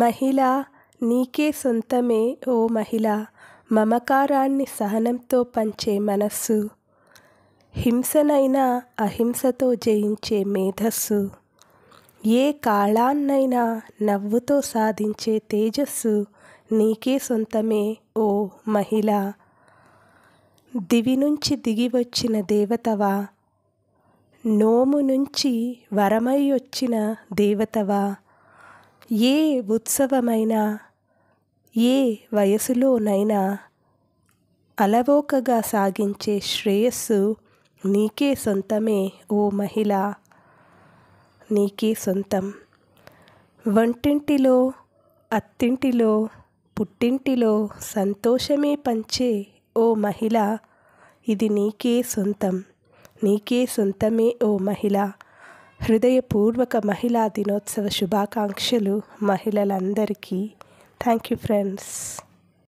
మహిళ నీకే సొంతమే ఓ మహిళ మమకారాన్ని సహనంతో పంచే మనస్సు హింసనైనా అహింసతో జయించే మేధస్సు ఏ కాళాన్నైనా నవ్వుతో సాధించే తేజస్సు నీకే సొంతమే ఓ మహిళ దివి నుంచి దిగి వచ్చిన దేవతవా నోము నుంచి వరమై వచ్చిన దేవతవా ఏ ఉత్సవమైనా ఏ వయసులోనైనా అలవోకగా సాగించే శ్రేయస్సు నీకే సొంతమే ఓ మహిళ నీకే సొంతం వంటింటిలో అత్తింటిలో పుట్టింటిలో సంతోషమే పంచే ఓ మహిళ ఇది నీకే సొంతం నీకే సొంతమే ఓ మహిళ హృదయపూర్వక మహిళా దినోత్సవ శుభాకాంక్షలు మహిళలందరికీ థ్యాంక్ యూ ఫ్రెండ్స్